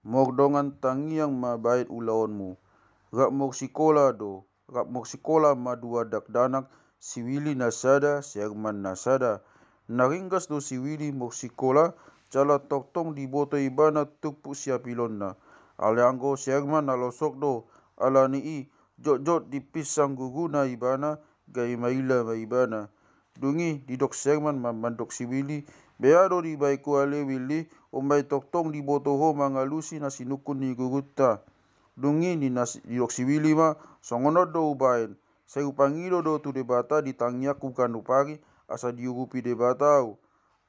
Mok dongan tangi yang ma bait ulaon mu. Rap mok sikola do. Rap mok sikola ma dua dak danak. Siwili nasada, siagman nasada. Naringgas do siwili mok sikola. Cala tok tong di bota ibana tukpuk siapilon na. Alianggo siagman alosok do. Alani i. Jot-jot di pisang gugu na ibana. Gai maila ma ibana dungi di dok segman man dok si wili beado di baiku ale wili umbai toktong di botoho mangalusi na sinukun ni gugutta dungi ni nas di dok si wili ma songono do ubai sai upangilo do tu debata di tangnya ku kanupari asa diugupi debata au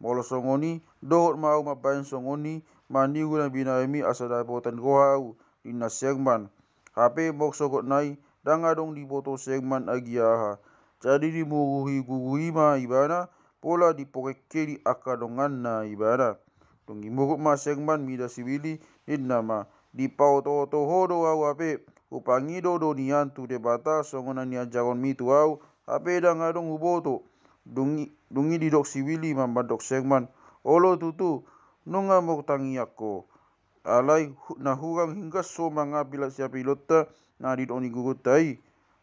molo songoni do mau mabain songoni mani guna binami asa da botan gohau di nas segman hape mok sogot nai dangadong di boto segman agiaha. Jadi di dimuruhi guru ima ibana, pola diporeke di akadongan na ibana. Tunggi muruk masengman mida sibili, innama, dipau toho toho do au ape, upangi do do nian tu debata songonan ni ajaron mi au, ape dang adong huboto. Dungi, di dok sibili mamba dok sengman, olo tutu, nunga mok aku Alai na hurang hingga so manga bila siapilota na didok ni guru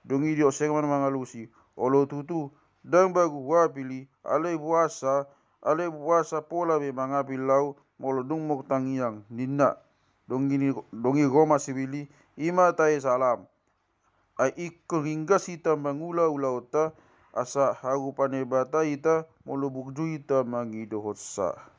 Dungi di dok sengman mangalusi. lusi. Oleh itu tu, dan bagi gua pilih, alai puasa, alai puasa pola memang api lau, mula dung mok tangiang, ninda. Dongi ni, dongi goma si ima tayi salam. Ai ikut hingga si tambang ula ula asa hagu panebata ita, mula bukju ita mangi dohotsa.